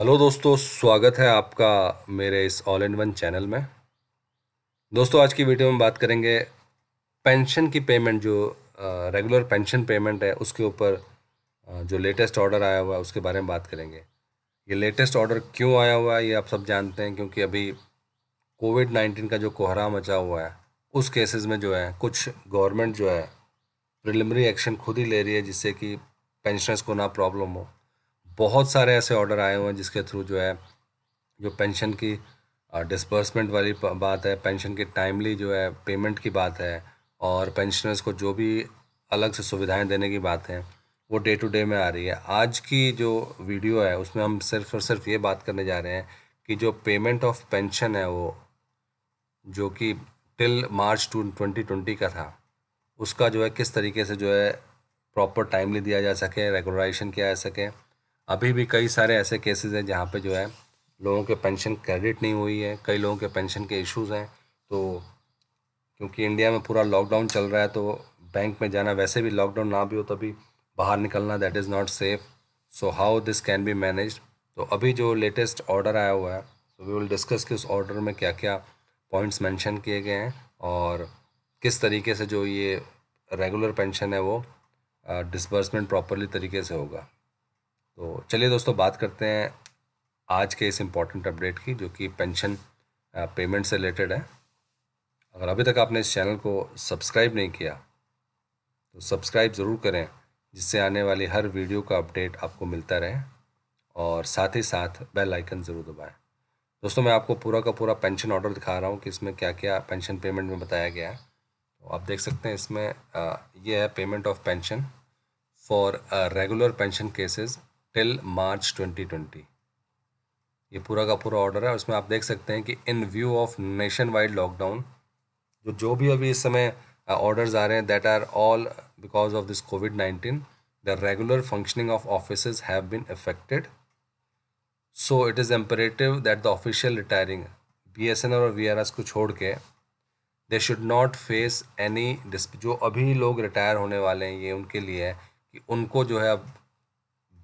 hello दोस्तों स्वागत है आपका मेरे इस ऑल इन वन चैनल में दोस्तों आज की वीडियो में बात करेंगे पेंशन की पेमेंट जो रेगुलर पेंशन पेमेंट है उसके ऊपर जो लेटेस्ट ऑर्डर आया हुआ है उसके बारे में बात करेंगे ये लेटेस्ट ऑर्डर क्यों आया हुआ है ये आप सब जानते हैं क्योंकि अभी कोविड नाइन्टीन का जो कोहरा मचा हुआ है उस केसेस में जो है कुछ गवर्नमेंट जो है प्रिलिमिनरी एक्शन खुद ही ले रही है जिससे कि पेंशनर्स को ना प्रॉब्लम हो बहुत सारे ऐसे ऑर्डर आए हुए हैं जिसके थ्रू जो है जो पेंशन की डिसबर्समेंट वाली बात है पेंशन की टाइमली जो है पेमेंट की बात है और पेंशनर्स को जो भी अलग से सुविधाएं देने की बात है वो डे टू डे में आ रही है आज की जो वीडियो है उसमें हम सिर्फ और सिर्फ ये बात करने जा रहे हैं कि जो पेमेंट ऑफ पेंशन है वो जो कि till March two twenty twenty का था उसका जो है किस तरीके से जो है प्रॉपर टाइमली दिया जा सके रेगुलराइजेशन किया जा सके अभी भी कई सारे ऐसे केसेस हैं जहाँ पे जो है लोगों के पेंशन क्रेडिट नहीं हुई है कई लोगों के पेंशन के इश्यूज हैं तो क्योंकि इंडिया में पूरा लॉकडाउन चल रहा है तो बैंक में जाना वैसे भी लॉकडाउन ना भी हो तभी बाहर निकलना that is not safe so how this can be manage तो अभी जो लेटेस्ट ऑर्डर आया हुआ है सो वी विल डिस्कस कि उस ऑर्डर में क्या क्या पॉइंट्स मेंशन किए गए हैं और किस तरीके से जो ये रेगुलर पेंशन है वो डिसबर्समेंट uh, प्रॉपरली तरीके से होगा तो चलिए दोस्तों बात करते हैं आज के इस इम्पॉर्टेंट अपडेट की जो कि पेंशन पेमेंट से रिलेटेड है अगर अभी तक आपने इस चैनल को सब्सक्राइब नहीं किया तो सब्सक्राइब ज़रूर करें जिससे आने वाली हर वीडियो का अपडेट आपको मिलता रहे और साथ ही साथ बेल आइकन ज़रूर दबाएं दोस्तों मैं आपको पूरा का पूरा पेंशन ऑर्डर दिखा रहा हूँ कि इसमें क्या क्या पेंशन पेमेंट में बताया गया है तो आप देख सकते हैं इसमें ये है payment of pension for regular pension cases till March 2020 ये पूरा का पूरा ऑर्डर है उसमें आप देख सकते हैं कि in view of nationwide lockdown जो जो भी अभी इस समय ऑर्डर्स आ रहे हैं that are all because of this covid nineteen the regular functioning of offices so it is imperative that the official retiring B S N BSNL और एस को छोड़ के दे शुड नॉट फेस एनी जो अभी लोग रिटायर होने वाले हैं ये उनके लिए है कि उनको जो है अब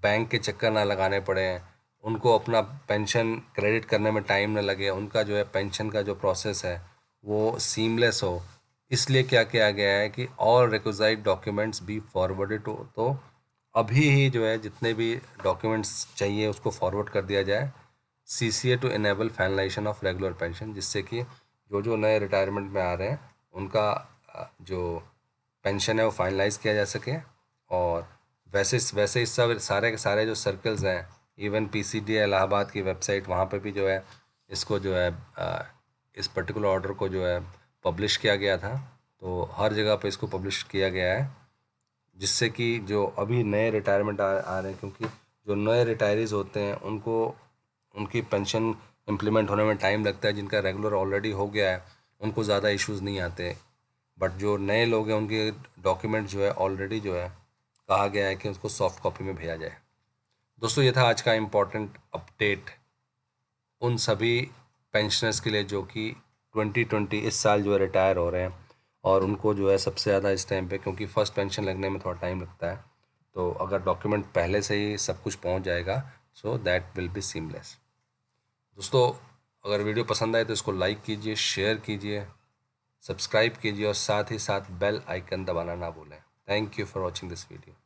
बैंक के चक्कर ना लगाने पड़े उनको अपना पेंशन क्रेडिट करने में टाइम ना लगे उनका जो है पेंशन का जो प्रोसेस है वो सीमलेस हो इसलिए क्या किया गया है कि ऑल रिक्वाइट डॉक्यूमेंट्स भी फॉरवर्डेड हो तो अभी ही जो है जितने भी डॉक्यूमेंट्स चाहिए उसको फॉरवर्ड कर दिया जाए C C A to enable finalisation of regular pension जिससे कि जो जो नए रिटायरमेंट में आ रहे हैं उनका जो पेंशन है वो फाइनलाइज किया जा सके और वैसे वैसे इस सब सारे के सारे जो सर्कल्स हैं even P C D Allahabad की वेबसाइट वहाँ पर भी जो है इसको जो है इस पर्टिकुलर ऑर्डर को जो है पब्लिश किया गया था तो हर जगह पे इसको पब्लिश किया गया है जिससे कि जो अभी नए रिटायरमेंट आ, आ रहे हैं क्योंकि जो नए रिटायरीज होते हैं उनको उनकी पेंशन इम्प्लीमेंट होने में टाइम लगता है जिनका रेगुलर ऑलरेडी हो गया है उनको ज़्यादा इश्यूज़ नहीं आते बट जो नए लोग हैं उनके डॉक्यूमेंट जो है ऑलरेडी जो है कहा गया है कि उसको सॉफ्ट कॉपी में भेजा जाए दोस्तों ये था आज का इम्पोर्टेंट अपडेट उन सभी पेंशनर्स के लिए जो कि 2020 इस साल जो है रिटायर हो रहे हैं और उनको जो है सबसे ज़्यादा इस टाइम पे क्योंकि फ़र्स्ट पेंशन लगने में थोड़ा टाइम लगता है तो अगर डॉक्यूमेंट पहले से ही सब कुछ पहुंच जाएगा so that will be seamless दोस्तों अगर वीडियो पसंद आए तो इसको लाइक कीजिए शेयर कीजिए सब्सक्राइब कीजिए और साथ ही साथ बेल आइकन दबाना ना भूलें thank you for watching this video